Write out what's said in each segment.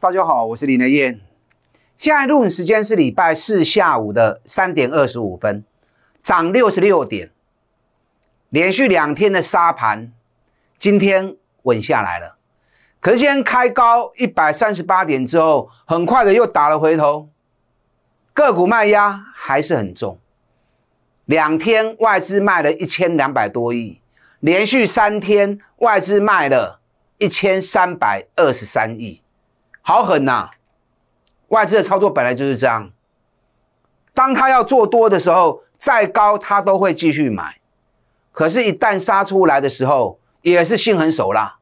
大家好，我是林德燕。现在录影时间是礼拜四下午的三点二十五分，涨六十六点，连续两天的沙盘，今天稳下来了。可是今天开高一百三十八点之后，很快的又打了回头，个股卖压还是很重。两天外资卖了一千两百多亿，连续三天外资卖了一千三百二十三亿。好狠呐！外资的操作本来就是这样，当他要做多的时候，再高他都会继续买。可是，一旦杀出来的时候，也是心狠手辣。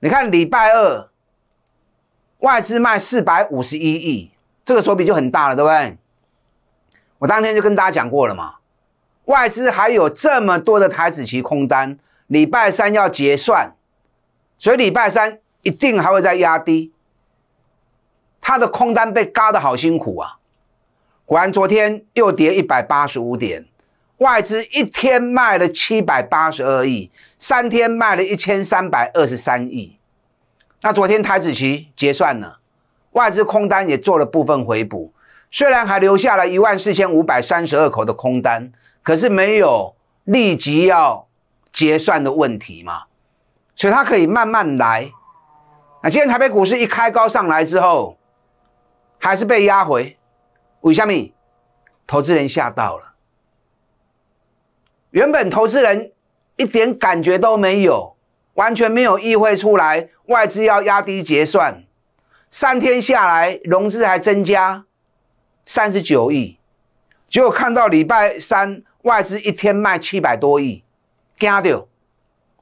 你看，礼拜二外资卖四百五十一亿，这个手笔就很大了，对不对？我当天就跟大家讲过了嘛，外资还有这么多的台子期空单，礼拜三要结算，所以礼拜三一定还会再压低。他的空单被嘎得好辛苦啊！果然，昨天又跌一百八十五点，外资一天卖了七百八十二亿，三天卖了一千三百二十三亿。那昨天台子期结算了，外资空单也做了部分回补，虽然还留下了一万四千五百三十二口的空单，可是没有立即要结算的问题嘛，所以它可以慢慢来。那今天台北股市一开高上来之后，还是被压回，为虾米？投资人吓到了。原本投资人一点感觉都没有，完全没有意会出来外资要压低结算。三天下来，融资还增加三十九亿，结果看到礼拜三外资一天卖七百多亿，惊掉，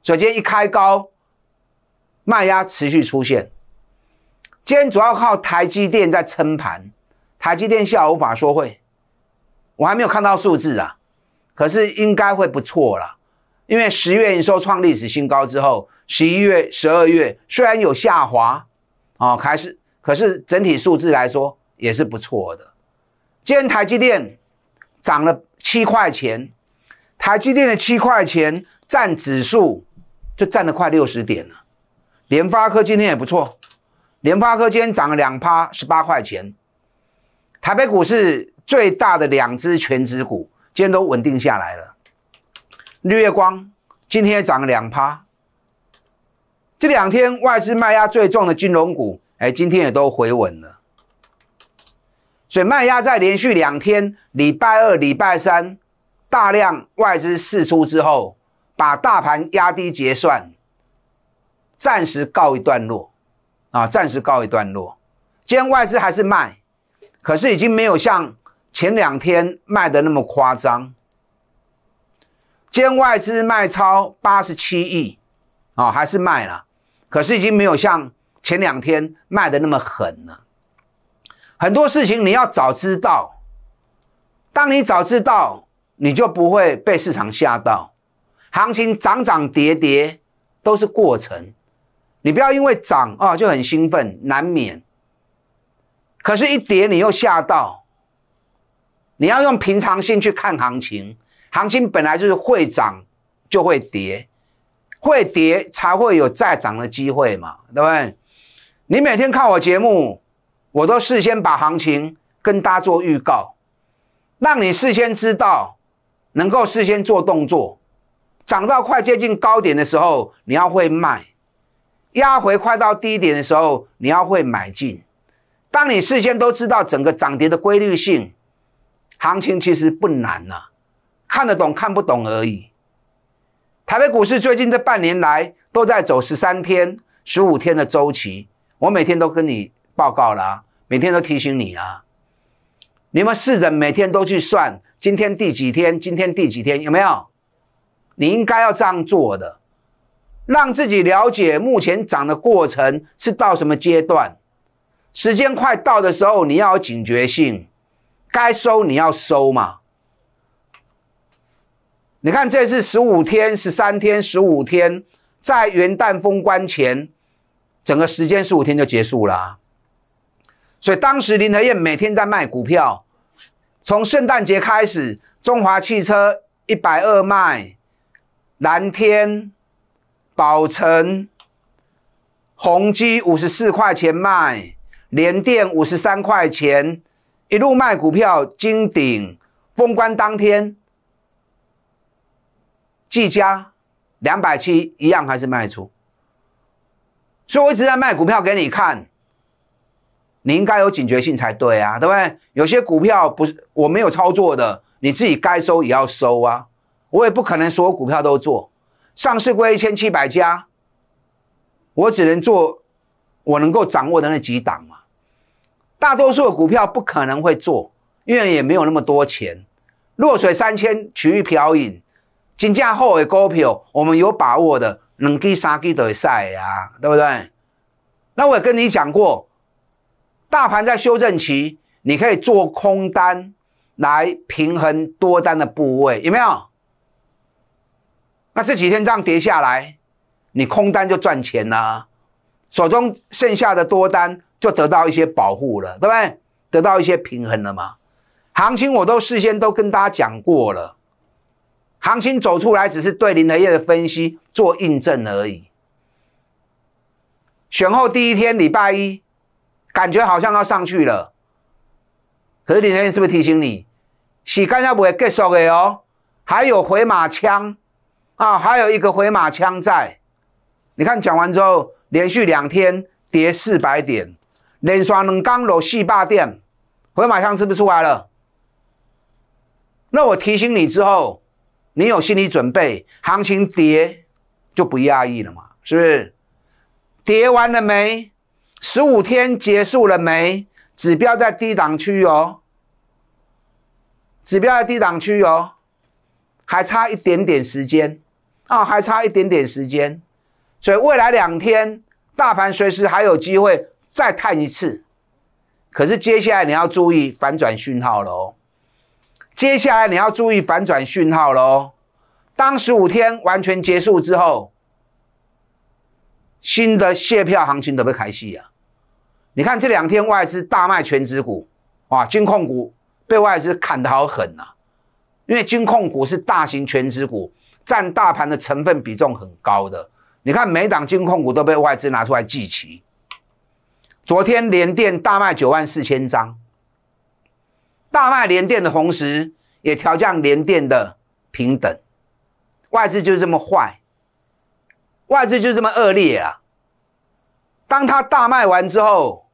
昨天一开高，卖压持续出现。今天主要靠台积电在撑盘，台积电下午法说会，我还没有看到数字啊，可是应该会不错啦，因为十月营收创历史新高之后，十一月、十二月虽然有下滑，哦，还是可是整体数字来说也是不错的。今天台积电涨了七块钱，台积电的七块钱占指数就占了快六十点了，联发科今天也不错。联发科今天涨了两趴，十八块钱。台北股市最大的两只全指股今天都稳定下来了。绿月光今天也涨了两趴。这两天外资卖压最重的金融股，哎，今天也都回稳了。所以卖压在连续两天，礼拜二、礼拜三大量外资释出之后，把大盘压低结算，暂时告一段落。啊，暂时告一段落。今天外资还是卖，可是已经没有像前两天卖的那么夸张。今天外资卖超八十七亿，啊，还是卖了，可是已经没有像前两天卖的那么狠了。很多事情你要早知道，当你早知道，你就不会被市场吓到。行情涨涨跌跌都是过程。你不要因为涨啊就很兴奋，难免。可是，一跌你又吓到。你要用平常心去看行情，行情本来就是会涨就会跌，会跌才会有再涨的机会嘛，对不对？你每天看我节目，我都事先把行情跟大家做预告，让你事先知道，能够事先做动作。涨到快接近高点的时候，你要会卖。压回快到低点的时候，你要会买进。当你事先都知道整个涨跌的规律性，行情其实不难呐，看得懂看不懂而已。台北股市最近这半年来都在走十三天、十五天的周期，我每天都跟你报告啦，每天都提醒你啊。你们四人每天都去算，今天第几天？今天第几天？有没有？你应该要这样做的。让自己了解目前涨的过程是到什么阶段。时间快到的时候，你要有警觉性，该收你要收嘛。你看，这是十五天、十三天、十五天，在元旦封关前，整个时间十五天就结束了。所以当时林德燕每天在卖股票，从圣诞节开始，中华汽车一百二卖，蓝天。宝城、宏基五十四块钱卖，联电五十三块钱，一路卖股票。金鼎封关当天，技嘉两百七一样还是卖出。所以我一直在卖股票给你看，你应该有警觉性才对啊，对不对？有些股票不是我没有操作的，你自己该收也要收啊，我也不可能所有股票都做。上市过一千七百家，我只能做我能够掌握的那几档嘛。大多数的股票不可能会做，因为也没有那么多钱。弱水三千取一瓢饮，金价后尾高票，我们有把握的，能给三基都会晒呀，对不对？那我也跟你讲过，大盘在修正期，你可以做空单来平衡多单的部位，有没有？那这几天这样跌下来，你空单就赚钱了，手中剩下的多单就得到一些保护了，对不对？得到一些平衡了嘛？行情我都事先都跟大家讲过了，行情走出来只是对林德业的分析做印证而已。选后第一天礼拜一，感觉好像要上去了，可是林德业是不是提醒你，洗干要不会结束的哦，还有回马枪。啊，还有一个回马枪在，你看讲完之后，连续两天跌四百点，连刷两高楼戏霸店，回马枪是不是出来了？那我提醒你之后，你有心理准备，行情跌就不压抑了嘛，是不是？跌完了没？十五天结束了没？指标在低档区哦，指标在低档区哦，还差一点点时间。啊，还差一点点时间，所以未来两天大盘随时还有机会再探一次。可是接下来你要注意反转讯号喽！接下来你要注意反转讯号喽！当十五天完全结束之后，新的卸票行情都被开戏呀？你看这两天外资大卖全值股啊，金控股被外资砍得好狠呐，因为金控股是大型全值股。占大盘的成分比重很高的，你看每档金控股都被外资拿出来祭旗。昨天联电大卖九万四千张，大卖联电的同时也调降联电的平等，外资就是这么坏，外资就是这么恶劣啊！当他大卖完之后，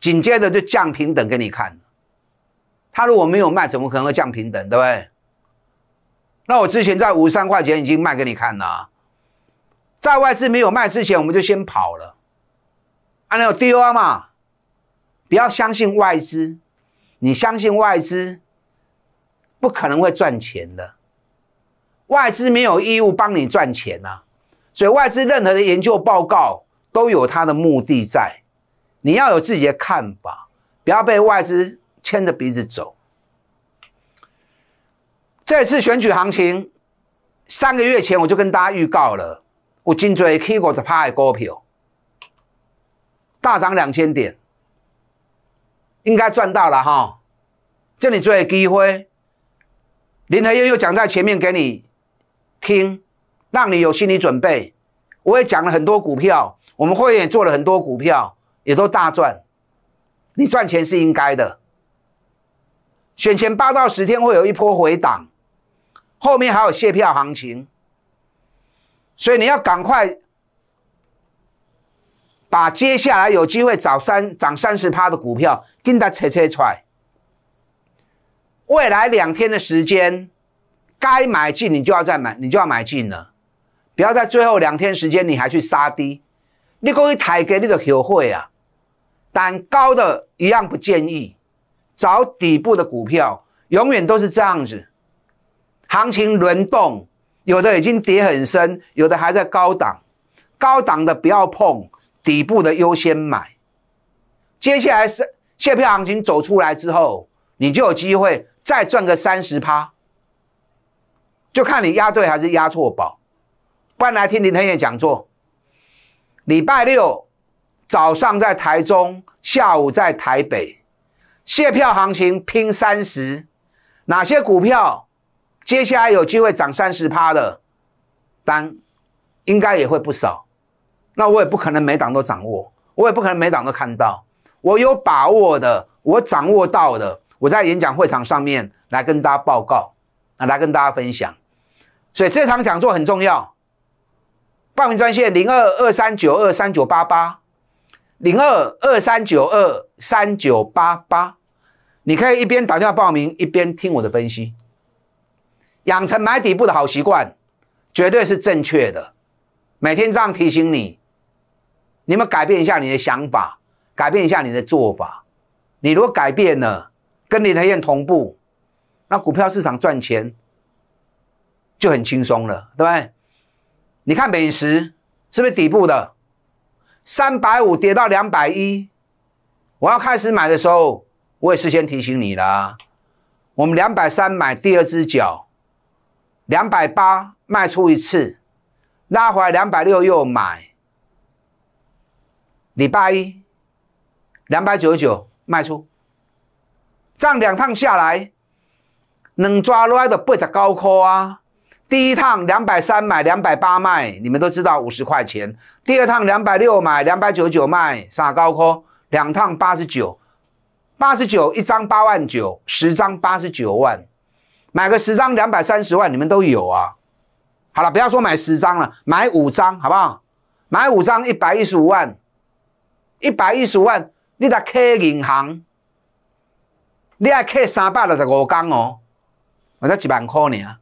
紧接着就降平等给你看。他如果没有卖，怎么可能会降平等，对不对？那我之前在五十三块钱已经卖给你看了，在外资没有卖之前，我们就先跑了。按照 D O R 嘛，不要相信外资，你相信外资不可能会赚钱的，外资没有义务帮你赚钱呐。所以外资任何的研究报告都有它的目的在，你要有自己的看法，不要被外资牵着鼻子走。这次选举行情，三个月前我就跟大家预告了，我进追 k i 只 o 的派票，大涨两千点，应该赚到了哈！这里最的机会，林和业又讲在前面给你听，让你有心理准备。我也讲了很多股票，我们会员也做了很多股票，也都大赚。你赚钱是应该的。选前八到十天会有一波回档。后面还有卸票行情，所以你要赶快把接下来有机会涨三涨三十趴的股票，跟它切切出来。未来两天的时间，该买进你就要再买，你就要买进了，不要在最后两天时间你还去杀低。你可去抬给你的机会啊，但高的一样不建议。找底部的股票，永远都是这样子。行情轮动，有的已经跌很深，有的还在高档。高档的不要碰，底部的优先买。接下来是借票行情走出来之后，你就有机会再赚个三十趴，就看你押对还是押错宝。不然来听林腾燕讲座，礼拜六早上在台中，下午在台北。借票行情拼三十，哪些股票？接下来有机会涨三十趴的单，应该也会不少。那我也不可能每档都掌握，我也不可能每档都看到。我有把握的，我掌握到的，我在演讲会场上面来跟大家报告，啊，来跟大家分享。所以这场讲座很重要，报名专线零二二三九二三九八八零二二三九二三九八八，你可以一边打电话报名，一边听我的分析。养成买底部的好习惯，绝对是正确的。每天这样提醒你，你们改变一下你的想法，改变一下你的做法。你如果改变了，跟林台燕同步，那股票市场赚钱就很轻松了，对不对？你看美食是不是底部的？三百五跌到两百一，我要开始买的时候，我也事先提醒你啦。我们两百三买第二只脚。两百八卖出一次，拉回来两百六又买。礼拜一，两百九十九卖出，这样两趟下来，能抓落来的八十高科啊！第一趟两百三买，两百八卖，你们都知道五十块钱。第二趟两百六买，两百九十九卖，傻高科？两趟八十九，八十九一张八万九，十张八十九万。买个十张两百三十万，你们都有啊？好了，不要说买十张了，买五张好不好？买五张一百一十五万，一百一十五万，你得扣银行，你爱扣三百六十五公哦，我才几万块呢？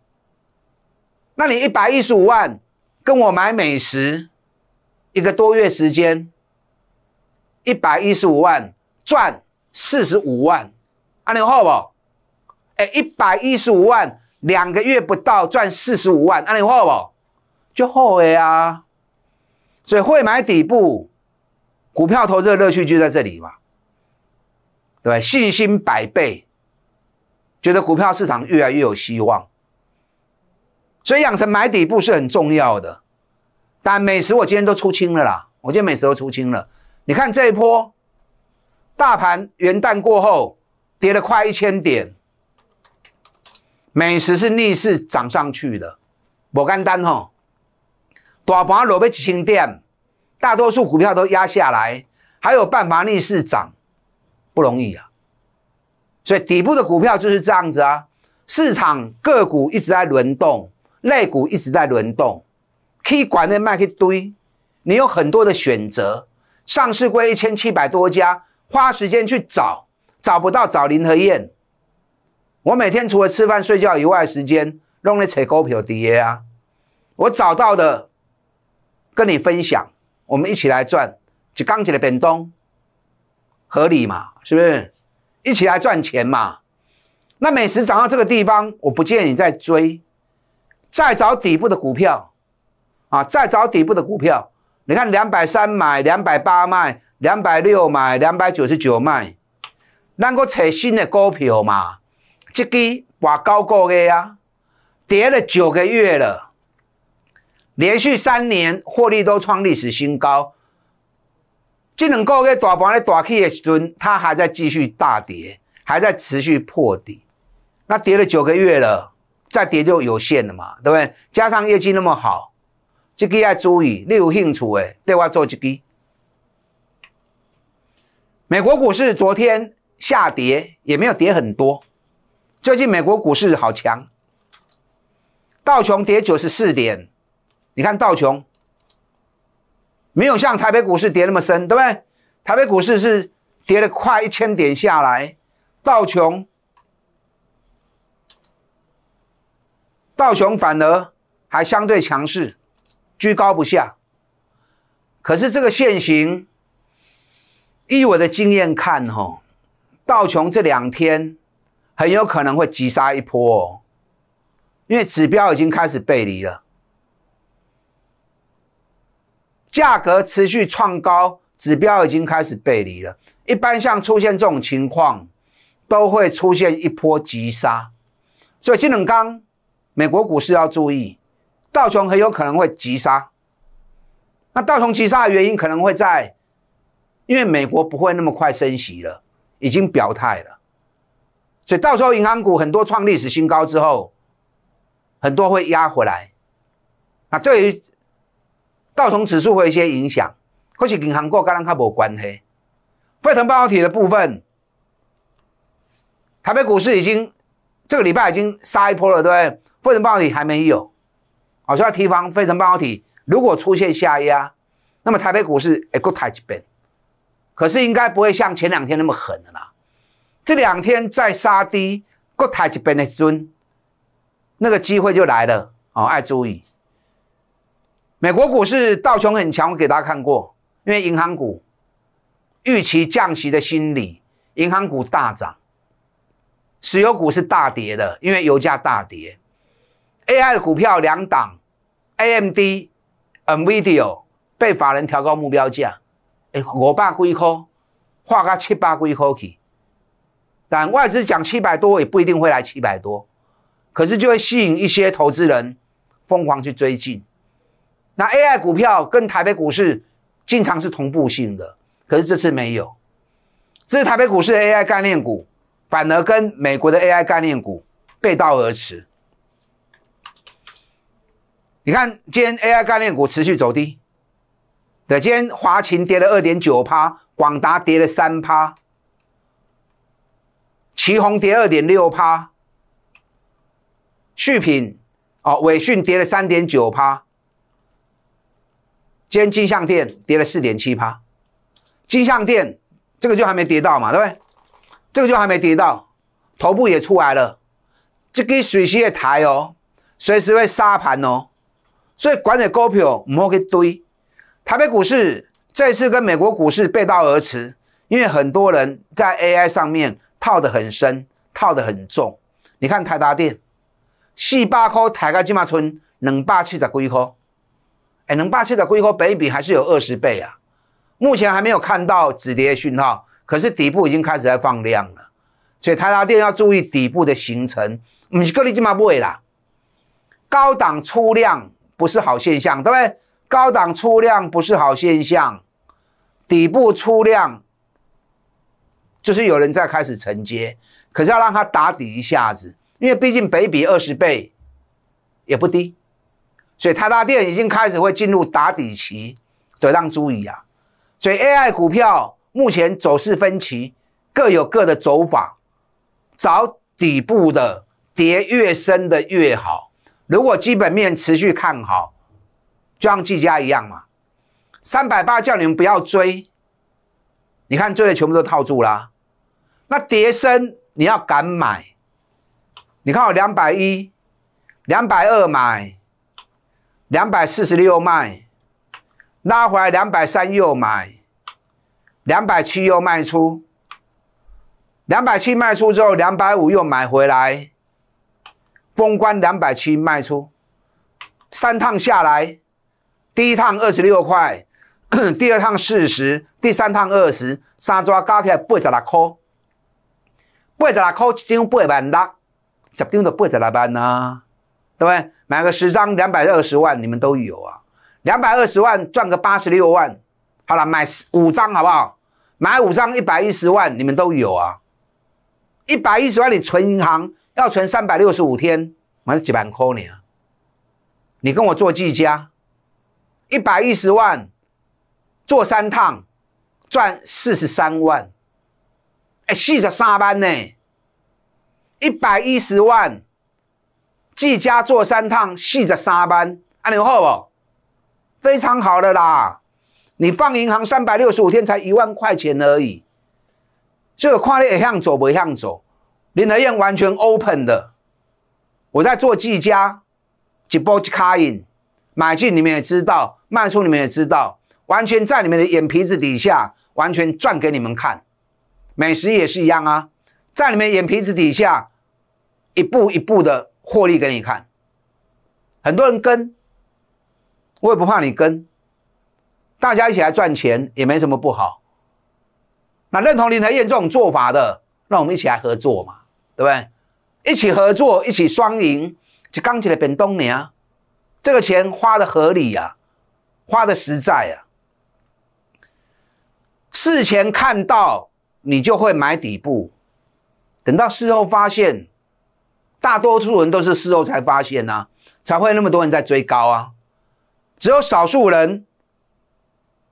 那你一百一十五万跟我买美食，一个多月时间，一百一十五万赚四十五万，安尼好不？哎，一百一十五万，两个月不到赚四十五万，那你好不？就好哎啊！所以会买底部，股票投资的乐趣就在这里嘛，对吧？信心百倍，觉得股票市场越来越有希望，所以养成买底部是很重要的。但美食我今天都出清了啦，我今天美食都出清了。你看这一波，大盘元旦过后跌了快一千点。美食是逆势涨上去的，不简单吼。大盘落不起千点，大多数股票都压下来，还有办法逆势涨不容易啊。所以底部的股票就是这样子啊，市场个股一直在轮动，类股一直在轮动，可以管的卖，可堆，你有很多的选择。上市规一千七百多家，花时间去找，找不到找林和燕。我每天除了吃饭睡觉以外，时间弄那扯股票的啊。我找到的，跟你分享，我们一起来赚。就刚起来变东，合理嘛？是不是？一起来赚钱嘛？那美食涨到这个地方，我不建议你再追，再找底部的股票啊！再找底部的股票，你看两百三买，两百八卖，两百六买，两百九十九卖，能够扯新的股票嘛？这只挂高过 A 啊，跌了九个月了，连续三年获利都创历史新高。这两个大盘的大气的时尊，它还在继续大跌，还在持续破底。那跌了九个月了，再跌就有限了嘛，对不对？加上业绩那么好，这个要注意，你有兴趣哎，对我做这个。美国股市昨天下跌，也没有跌很多。最近美国股市好强，道琼跌九十四点，你看道琼没有像台北股市跌那么深，对不对？台北股市是跌了快一千点下来，道琼道琼反而还相对强势，居高不下。可是这个现行，依我的经验看，吼，道琼这两天。很有可能会急杀一波，哦，因为指标已经开始背离了，价格持续创高，指标已经开始背离了。一般像出现这种情况，都会出现一波急杀。所以金冷刚，美国股市要注意，道琼很有可能会急杀。那道琼急杀的原因可能会在，因为美国不会那么快升息了，已经表态了。所以到时候银行股很多创历史新高之后，很多会压回来，啊，对于道琼指数会有一些影响。或许银行股跟它冇关系，沸腾半导体的部分，台北股市已经这个礼拜已经杀一波了，对不对？沸腾半导体还没有，啊，所以要提防沸腾半导体如果出现下压，那么台北股市会过太一边，可是应该不会像前两天那么狠的啦。这两天在杀低，各抬一边的时尊，那个机会就来了哦。要注意，美国股市道琼很强，我给大家看过，因为银行股预期降息的心理，银行股大涨，石油股是大跌的，因为油价大跌。AI 的股票两档，AMD、NVIDIA 被法人调高目标价，哎，五百几块，画到七百几块去。但外资讲七百多，也不一定会来七百多，可是就会吸引一些投资人疯狂去追进。那 AI 股票跟台北股市经常是同步性的，可是这次没有。这是台北股市 AI 概念股，反而跟美国的 AI 概念股背道而驰。你看，今天 AI 概念股持续走低，对，今天华勤跌了二点九趴，广达跌了三趴。旗宏跌二点六趴，续品哦，伟讯跌了三点九趴，天金象店跌了四点七趴，金象店这个就还没跌到嘛，对不对？这个就还没跌到，头部也出来了，这个水时的抬哦，随时会杀盘哦，所以管理股票唔好去堆，台北股市再次跟美国股市背道而驰，因为很多人在 AI 上面。套得很深，套得很重。你看台达电，四百块台开芝麻村，两百七十几块，哎，两百七十几块北比还是有二十倍啊。目前还没有看到止跌讯号，可是底部已经开始在放量了。所以台达电要注意底部的形成，唔是隔离芝麻部啦。高档出量不是好现象，对不对？高档出量不是好现象，底部出量。就是有人在开始承接，可是要让它打底一下子，因为毕竟北比二十倍也不低，所以台大电已经开始会进入打底期得浪注意啊！所以 AI 股票目前走势分歧，各有各的走法，找底部的跌越深的越好。如果基本面持续看好，就像技嘉一样嘛，三百八叫你们不要追，你看追的全部都套住啦。那碟升你要敢买？你看我两百一、两百二买，两百四十六卖，拉回来两百三又买，两百七又卖出，两百七卖出之后，两百五又买回来，封关两百七卖出，三趟下来，第一趟二十六块，第二趟四十，第三趟二十，三抓加起来八十六块。八十六块一张八万六，十张都不会在那办呢，对不对？买个十张两百二十万，你们都有啊。两百二十万赚个八十六万，好了，买五张好不好？买五张一百一十万，你们都有啊。一百一十万你存银行要存三百六十五天，还是几万扣你啊？你跟我做计价，一百一十万做三趟，赚四十三万。哎，四十三班呢，一百一十万，自家做三趟，四十三班，安尼好不？非常好的啦！你放银行三百六十五天才一万块钱而已，这个矿业也向走不向走？林德燕完全 open 的，我在做技家一波 b o u 买进你们也知道，卖出你们也知道，完全在你们的眼皮子底下，完全赚给你们看。美食也是一样啊，在你们眼皮子底下，一步一步的获利给你看。很多人跟，我也不怕你跟，大家一起来赚钱也没什么不好。那认同林台燕这种做法的，那我们一起来合作嘛，对不对？一起合作，一起双赢，就刚起来变东年啊，这个钱花的合理啊，花的实在啊，事前看到。你就会买底部，等到事后发现，大多数人都是事后才发现呐，才会那么多人在追高啊。只有少数人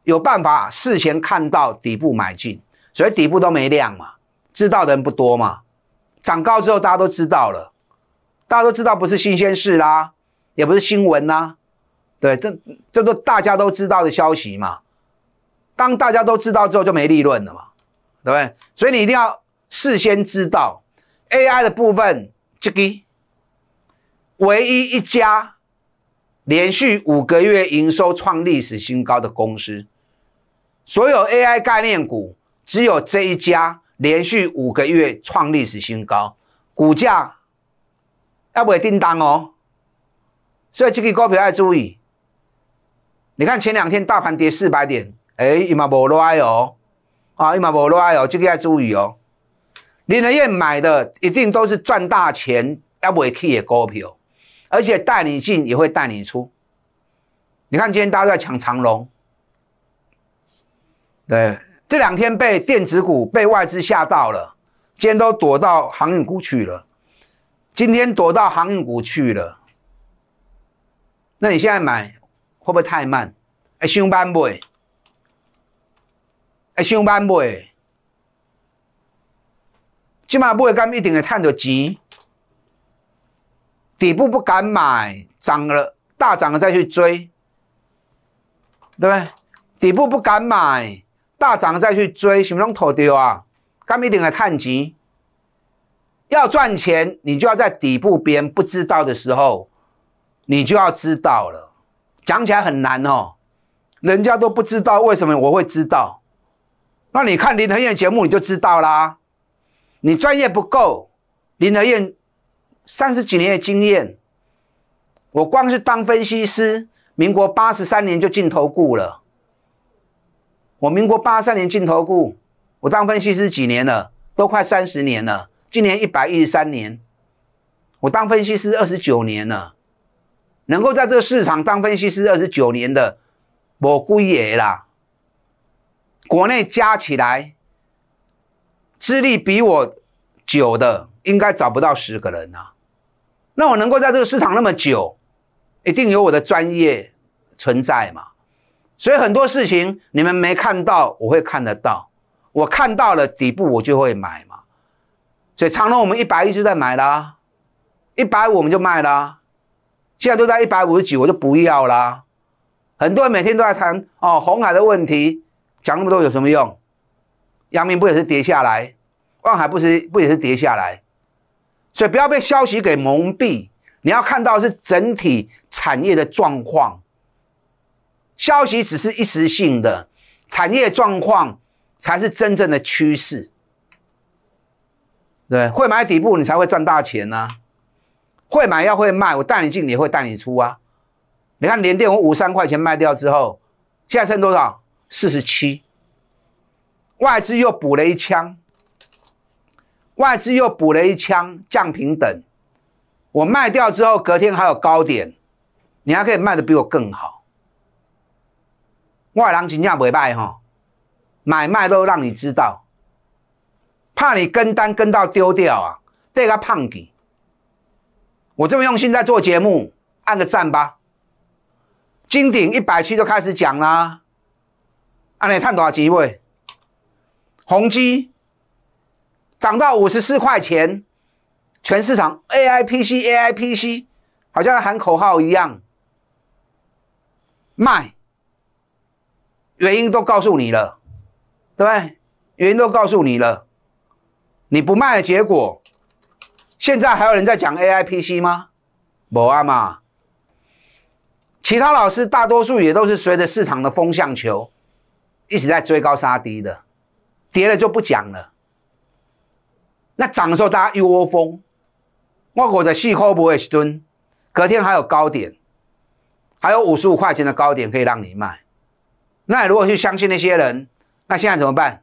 有办法事前看到底部买进，所以底部都没亮嘛，知道的人不多嘛。涨高之后大家都知道了，大家都知道不是新鲜事啦，也不是新闻啦，对，这这都大家都知道的消息嘛。当大家都知道之后就没利润了嘛。对不对？所以你一定要事先知道，AI 的部分，这个唯一一家连续五个月营收创历史新高的公司，所有 AI 概念股只有这一家连续五个月创历史新高，股价要不会定档哦，所以这个股票要注意。你看前两天大盘跌四百点，哎，他妈不赖哦。啊，伊嘛无来哦，这个要注意哦。林德燕买的一定都是赚大钱要卖去的股票，而且带你进也会带你出。你看今天大家都在抢长龙。对，这两天被电子股被外资吓到了，今天都躲到航运股去了。今天躲到航运股去了，那你现在买会不会太慢？上班不会？哎，上班买，即马买，敢必定会赚着钱。底部不敢买，涨了大涨了再去追，对不对？底部不敢买，大涨了再去追，什么东妥掉啊？敢一定会探钱。要赚钱，你就要在底部边不知道的时候，你就要知道了。讲起来很难哦，人家都不知道为什么我会知道。那你看林德燕节目你就知道啦，你专业不够，林德燕三十几年的经验。我光是当分析师，民国八十三年就进投顾了。我民国八三年进投顾，我当分析师几年了？都快三十年了，今年一百一十三年。我当分析师二十九年了，能够在这个市场当分析师二十九年的，我孤也啦。国内加起来资历比我久的，应该找不到十个人呐。那我能够在这个市场那么久，一定有我的专业存在嘛。所以很多事情你们没看到，我会看得到。我看到了底部，我就会买嘛。所以长隆我们一百一直在买啦，一百五我们就卖啦。现在都在一百五十几，我就不要啦。很多人每天都在谈哦，红海的问题。讲那么多有什么用？阳明不也是跌下来，万海不是不也是跌下来，所以不要被消息给蒙蔽，你要看到是整体产业的状况。消息只是一时性的，产业状况才是真正的趋势。对，会买底部你才会赚大钱呢。会买要会卖，我带你进也会带你出啊。你看联电，我五三块钱卖掉之后，现在剩多少？四十七，外资又补了一枪，外资又补了一枪，降平等。我卖掉之后，隔天还有高点，你还可以卖的比我更好。外行情价不卖哈，买卖都让你知道，怕你跟单跟到丢掉啊，这个胖饼。我这么用心在做节目，按个赞吧。金顶一百期就开始讲啦。安你探多少级位？宏基涨到五十四块钱，全市场 AIPC AIPC 好像喊口号一样卖，原因都告诉你了，对不对？原因都告诉你了，你不卖的结果，现在还有人在讲 AIPC 吗？某啊嘛。其他老师大多数也都是随着市场的风向球。一直在追高杀低的，跌了就不讲了。那涨的时候大家一窝蜂，外国的期货不会是蹲，隔天还有高点，还有五十五块钱的高点可以让你卖。那你如果去相信那些人，那现在怎么办？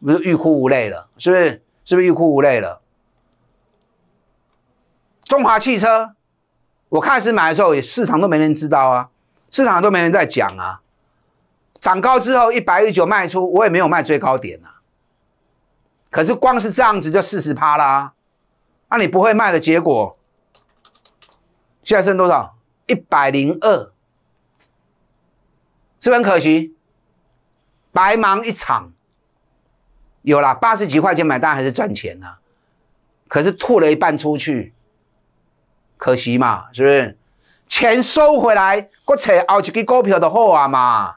不是欲哭无泪了，是不是？是不是欲哭无泪了？中华汽车，我开始买的时候，市场都没人知道啊，市场都没人在讲啊。涨高之后，一百一九卖出，我也没有卖最高点呐。可是光是这样子就四十趴啦。那你不会卖的结果，现在剩多少？一百零二，是不是很可惜？白忙一场。有啦，八十几块钱买单还是赚钱呐，可是吐了一半出去，可惜嘛，是不是？钱收回来，我找后一支股票的好啊嘛。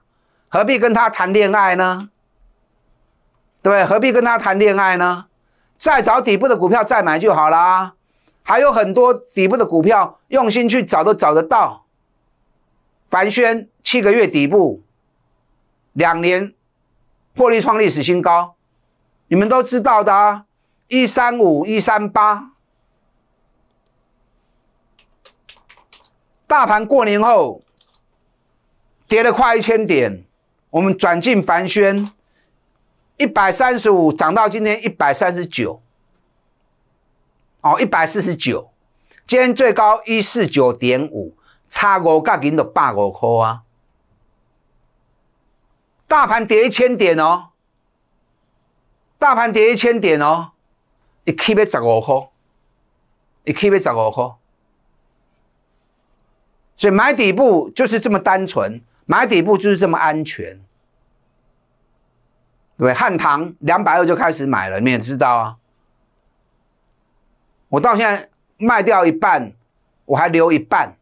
何必跟他谈恋爱呢？对不对？何必跟他谈恋爱呢？再找底部的股票再买就好了。还有很多底部的股票，用心去找都找得到。凡轩七个月底部，两年破利创历史新高，你们都知道的啊！一三五一三八，大盘过年后跌了快一千点。我们转进凡轩，一百三十五涨到今天一百三十九，哦，一百四十九，今天最高一四九点五，差五角银就百五块啊。大盘跌一千点哦，大盘跌一千点哦，一 K 要十五块，一 K 要十五块，所以买底部就是这么单纯。买底部就是这么安全，对汉唐两百二就开始买了，你们也知道啊。我到现在卖掉一半，我还留一半，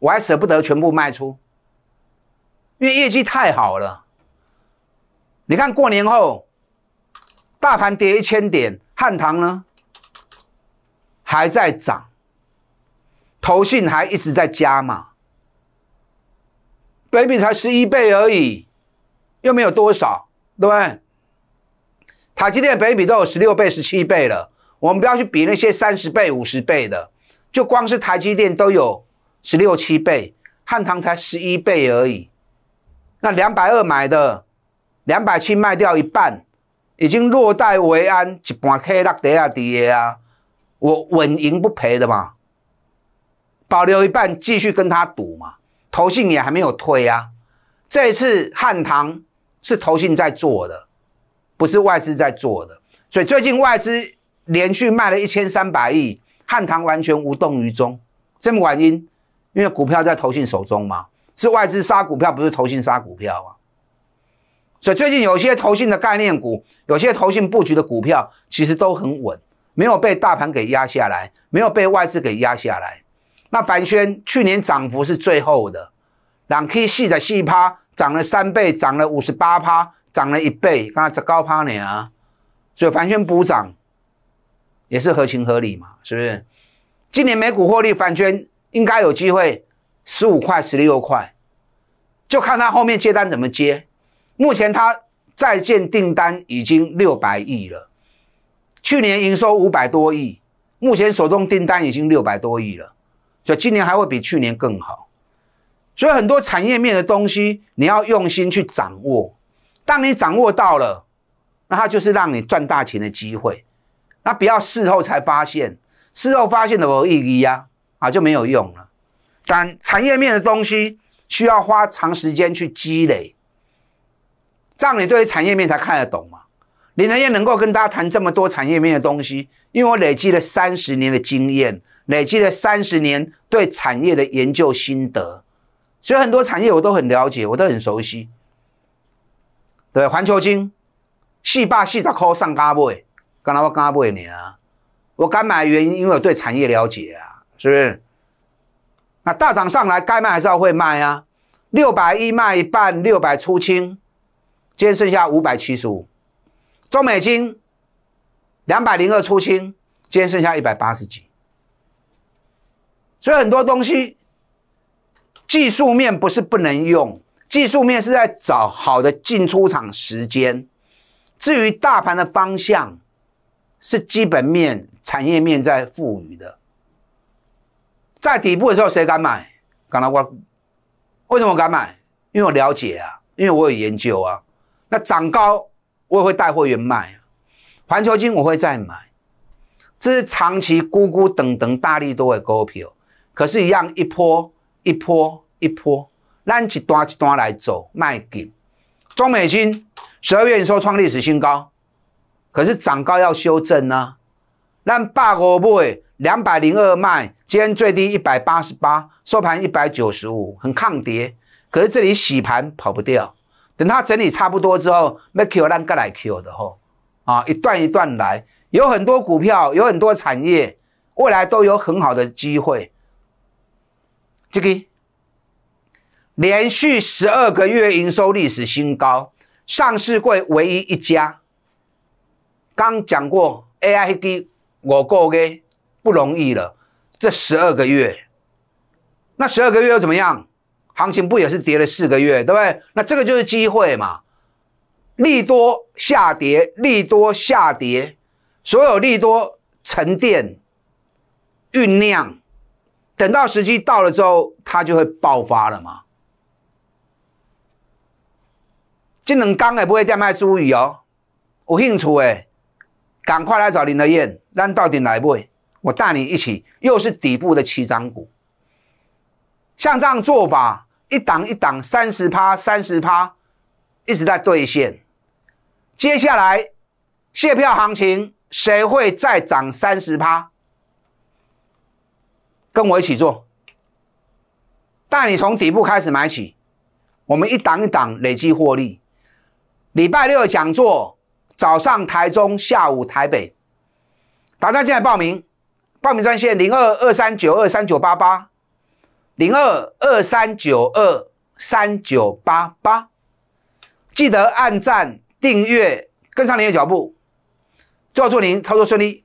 我还舍不得全部卖出，因为业绩太好了。你看过年后大盘跌一千点，汉唐呢还在涨，投信还一直在加嘛。北比才十一倍而已，又没有多少，对不对？台积电北比都有十六倍、十七倍了。我们不要去比那些三十倍、五十倍的，就光是台积电都有十六七倍，汉唐才十一倍而已。那两百二买的，两百七卖掉一半，已经落袋为安，一半可以落地下底啊。我稳赢不赔的嘛，保留一半继续跟他赌嘛。投信也还没有退啊，这一次汉唐是投信在做的，不是外资在做的。所以最近外资连续卖了一千三百亿，汉唐完全无动于衷。这么原因，因为股票在投信手中嘛，是外资杀股票，不是投信杀股票啊。所以最近有些投信的概念股，有些投信布局的股票，其实都很稳，没有被大盘给压下来，没有被外资给压下来。那凡轩去年涨幅是最后的，两 K 系的系趴涨了三倍，涨了五十八趴，涨了一倍，刚才在高趴呢啊，所以凡轩补涨也是合情合理嘛，是不是？今年美股获利，凡轩应该有机会十五块、十六块，就看他后面接单怎么接。目前他在建订单已经六百亿了，去年营收五百多亿，目前手中订单已经六百多亿了。所以今年还会比去年更好，所以很多产业面的东西你要用心去掌握。当你掌握到了，那它就是让你赚大钱的机会。那不要事后才发现，事后发现的没有意义呀？啊，就没有用了。但产业面的东西需要花长时间去积累，这样你对于产业面才看得懂嘛？你仁能够跟大家谈这么多产业面的东西，因为我累积了三十年的经验。累积了三十年对产业的研究心得，所以很多产业我都很了解，我都很熟悉。对，环球金四百四十块上加卖，刚才我加卖你啊。我敢买原因因为我对产业了解啊，是不是？那大涨上来该卖还是要会卖啊。六百一卖一半，六百出清，今天剩下五百七十五。中美金两百零二出清，今天剩下一百八十几。所以很多东西技术面不是不能用，技术面是在找好的进出场时间。至于大盘的方向，是基本面、产业面在赋予的。在底部的时候，谁敢买？敢来问？为什么敢买？因为我了解啊，因为我有研究啊。那涨高我也会带货源卖。环球金我会再买，这是长期咕咕等等大力都会勾票。可是，一样一波一波一波，让一段一段来走卖给。中美金十二月收创历史新高，可是涨高要修正呢。那八五倍，两百零二卖，今天最低一百八十八，收盘一百九十五，很抗跌。可是这里洗盘跑不掉，等它整理差不多之后，macio 让再来 kill 的吼，啊，一段一段来，有很多股票，有很多产业，未来都有很好的机会。这个连续十二个月营收历史新高，上市会唯一一家。刚讲过 AIG 我过给不容易了，这十二个月，那十二个月又怎么样？行情不也是跌了四个月，对不对？那这个就是机会嘛，利多下跌，利多下跌，所有利多沉淀酝酿。等到时机到了之后，它就会爆发了嘛。这能刚也不会再卖猪油，有兴趣哎，赶快来找林德燕，咱到底来不？我带你一起，又是底部的七张股，像这样做法，一档一档三十趴，三十趴，一直在兑现。接下来，卸票行情，谁会再涨三十趴？跟我一起做，带你从底部开始买起，我们一档一档累积获利。礼拜六讲座，早上台中，下午台北，打算进来报名，报名专线零二二三九二三九八八，零二二三九二三九八八，记得按赞订阅，跟上您的脚步。祝祝您操作顺利。